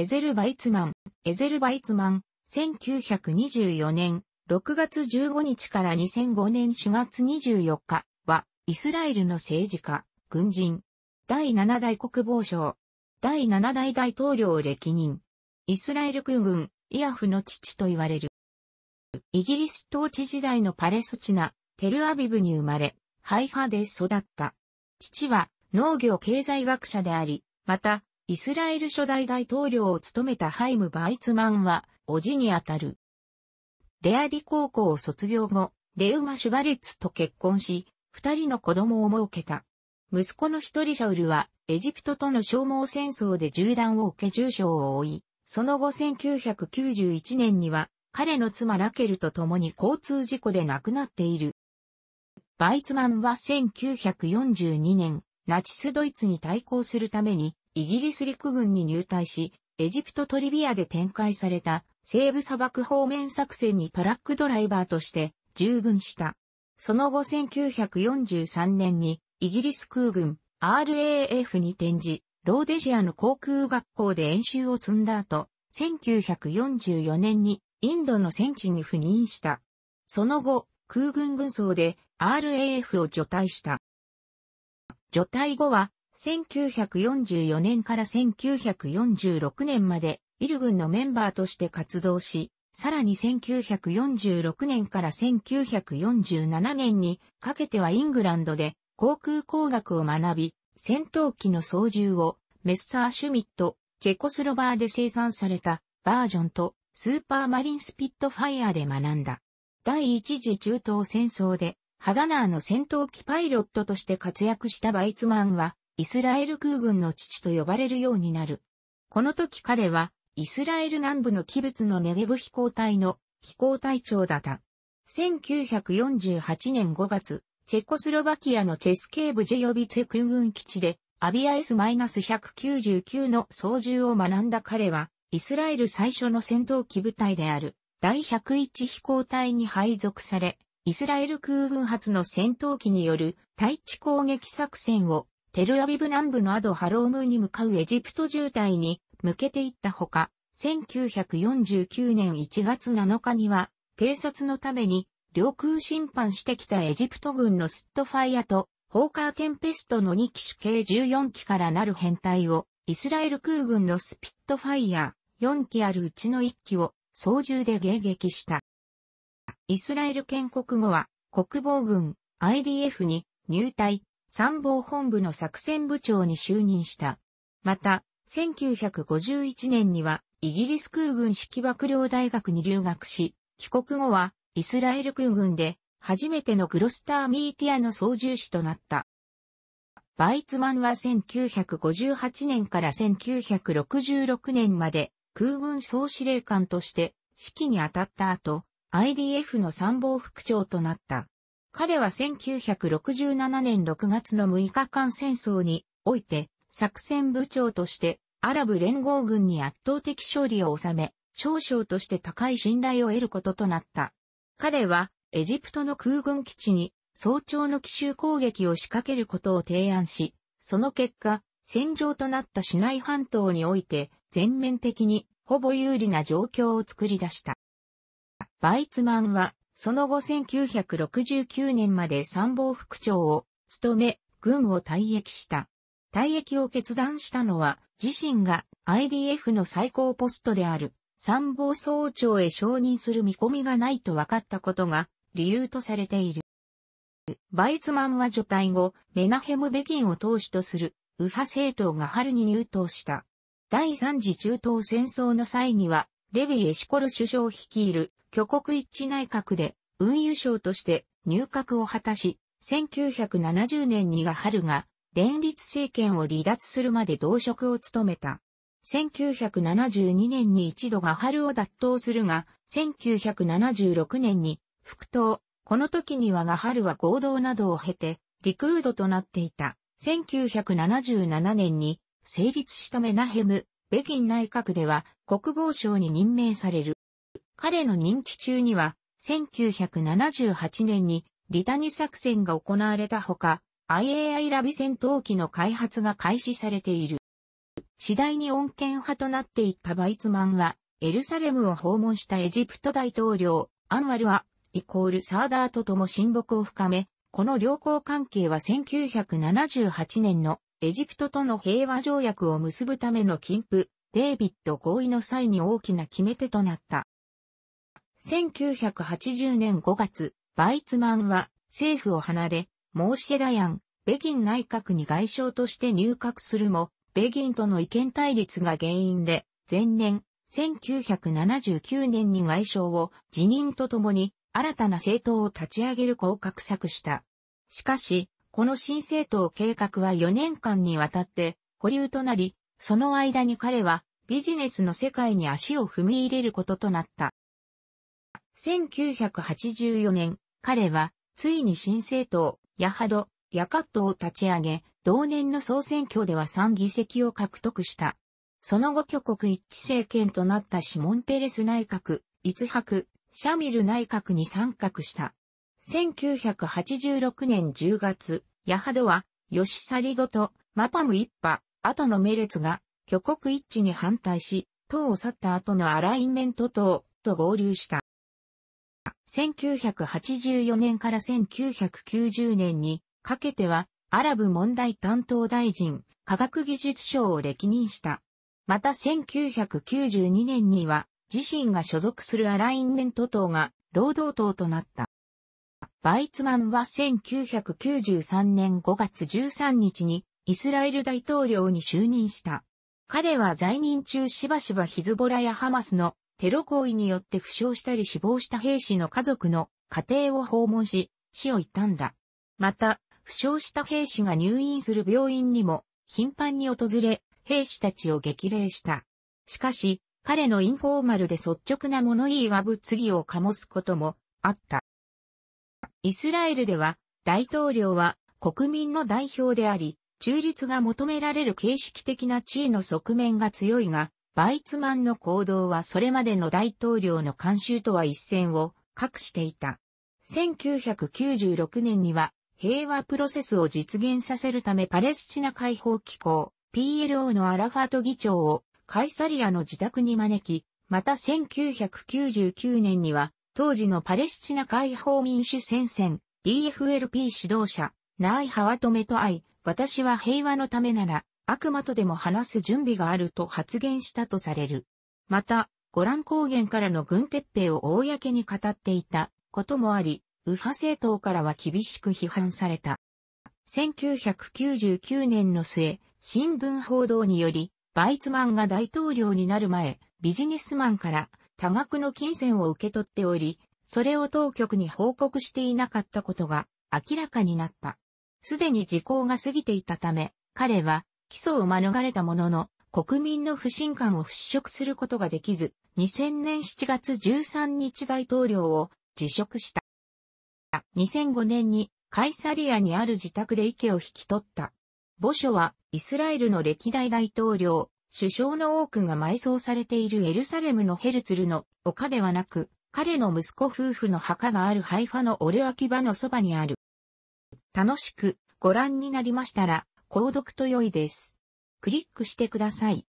エゼルバイツマン、エゼルバイツマン、1924年6月15日から2005年4月24日は、イスラエルの政治家、軍人、第7代国防省、第7代大統領歴任、イスラエル空軍、イアフの父と言われる。イギリス統治時代のパレスチナ、テルアビブに生まれ、ハイハで育った。父は農業経済学者であり、またイスラエル初代大統領を務めたハイム・バイツマンは、おじにあたる。レアリ高校を卒業後、レウマ・シュバレッツと結婚し、二人の子供を設けた。息子の一人シャウルは、エジプトとの消耗戦争で銃弾を受け重傷を負い、その後1991年には、彼の妻ラケルと共に交通事故で亡くなっている。バイツマンは1942年、ナチスドイツに対抗するために、イギリス陸軍に入隊し、エジプトトリビアで展開された西部砂漠方面作戦にトラックドライバーとして従軍した。その後1943年にイギリス空軍 RAF に転じ、ローデジアの航空学校で演習を積んだ後、1944年にインドの戦地に赴任した。その後、空軍軍曹で RAF を除隊した。除隊後は1944年から1946年まで、ビル軍のメンバーとして活動し、さらに1946年から1947年にかけてはイングランドで航空工学を学び、戦闘機の操縦をメッサーシュミット、チェコスロバーで生産されたバージョンとスーパーマリンスピットファイアで学んだ。第一次中東戦争でハガナーの戦闘機パイロットとして活躍したバイツマンはイスラエル空軍の父と呼ばれるようになる。この時彼は、イスラエル南部の器物のネゲブ飛行隊の飛行隊長だった。1948年5月、チェコスロバキアのチェスケーブジェヨビツェ空軍基地で、アビア S-199 の操縦を学んだ彼は、イスラエル最初の戦闘機部隊である、第101飛行隊に配属され、イスラエル空軍発の戦闘機による対地攻撃作戦をテルアビブ南部のアドハロームーに向かうエジプト渋滞に向けていったほか、1949年1月7日には、偵察のために、領空侵犯してきたエジプト軍のスットファイアと、ホーカーテンペストの2機種計14機からなる編隊を、イスラエル空軍のスピットファイア4機あるうちの1機を操縦で迎撃した。イスラエル建国後は国防軍 IDF に入隊、参謀本部の作戦部長に就任した。また、1951年には、イギリス空軍式幕僚大学に留学し、帰国後は、イスラエル空軍で、初めてのクロスターミーティアの操縦士となった。バイツマンは1958年から1966年まで空軍総司令官として指揮に当たった後、IDF の参謀副長となった。彼は1967年6月の6日間戦争において作戦部長としてアラブ連合軍に圧倒的勝利を収め、少将として高い信頼を得ることとなった。彼はエジプトの空軍基地に早朝の奇襲攻撃を仕掛けることを提案し、その結果、戦場となった市内半島において全面的にほぼ有利な状況を作り出した。バイツマンはその後1969年まで参謀副長を務め、軍を退役した。退役を決断したのは、自身が IDF の最高ポストである参謀総長へ承認する見込みがないと分かったことが理由とされている。バイツマンは除隊後、メナヘム・ベキンを党首とする右派政党が春に入党した。第三次中東戦争の際には、レビエシコル首相率いる挙国一致内閣で運輸省として入閣を果たし、1970年にが春が連立政権を離脱するまで同職を務めた。1972年に一度が春を脱党するが、1976年に復党。この時にはが春は合同などを経て、リクードとなっていた。1977年に成立したメナヘム、北京内閣では国防省に任命される。彼の任期中には1978年にリタニ作戦が行われたほか、IAI ラビ戦闘機の開発が開始されている。次第に穏健派となっていったバイツマンは、エルサレムを訪問したエジプト大統領、アンワルは、イコールサーダーととも親睦を深め、この両交関係は1978年のエジプトとの平和条約を結ぶための金布、デイビッド合意の際に大きな決め手となった。1980年5月、バイツマンは政府を離れ、モーシェダヤン、北京内閣に外相として入閣するも、ギンとの意見対立が原因で、前年、1979年に外相を辞任とともに新たな政党を立ち上げる子を画策した。しかし、この新政党計画は4年間にわたって保留となり、その間に彼はビジネスの世界に足を踏み入れることとなった。1984年、彼は、ついに新政党、ヤハド、ヤカットを立ち上げ、同年の総選挙では3議席を獲得した。その後挙国一致政権となったシモン・ペレス内閣、イツハク、シャミル内閣に参画した。1986年10月、ヤハドは、ヨシサリドとマパム一派、後のメレツが、挙国一致に反対し、党を去った後のアラインメント党と合流した。1984年から1990年にかけてはアラブ問題担当大臣、科学技術省を歴任した。また1992年には自身が所属するアラインメント党が労働党となった。バイツマンは1993年5月13日にイスラエル大統領に就任した。彼は在任中しばしばヒズボラやハマスのテロ行為によって負傷したり死亡した兵士の家族の家庭を訪問し、死を悼んだ。また、負傷した兵士が入院する病院にも頻繁に訪れ、兵士たちを激励した。しかし、彼のインフォーマルで率直な物言いは物議を醸すこともあった。イスラエルでは、大統領は国民の代表であり、中立が求められる形式的な地位の側面が強いが、バイツマンの行動はそれまでの大統領の慣習とは一線を画していた。1996年には平和プロセスを実現させるためパレスチナ解放機構 PLO のアラファト議長をカイサリアの自宅に招き、また1999年には当時のパレスチナ解放民主戦線 DFLP 指導者ナイ・ハワトメと会い、私は平和のためなら悪魔とでも話す準備があると発言したとされる。また、ゴラン高原からの軍撤兵を公に語っていたこともあり、右派政党からは厳しく批判された。1999年の末、新聞報道により、バイツマンが大統領になる前、ビジネスマンから多額の金銭を受け取っており、それを当局に報告していなかったことが明らかになった。すでに時効が過ぎていたため、彼は起訴を免れたものの、国民の不信感を払拭することができず、2000年7月13日大統領を辞職した。2005年にカイサリアにある自宅で池を引き取った。墓所はイスラエルの歴代大統領、首相の多くが埋葬されているエルサレムのヘルツルの丘ではなく、彼の息子夫婦の墓があるハイファのオレアキバのそばにある。楽しくご覧になりましたら、購読と良いです。クリックしてください。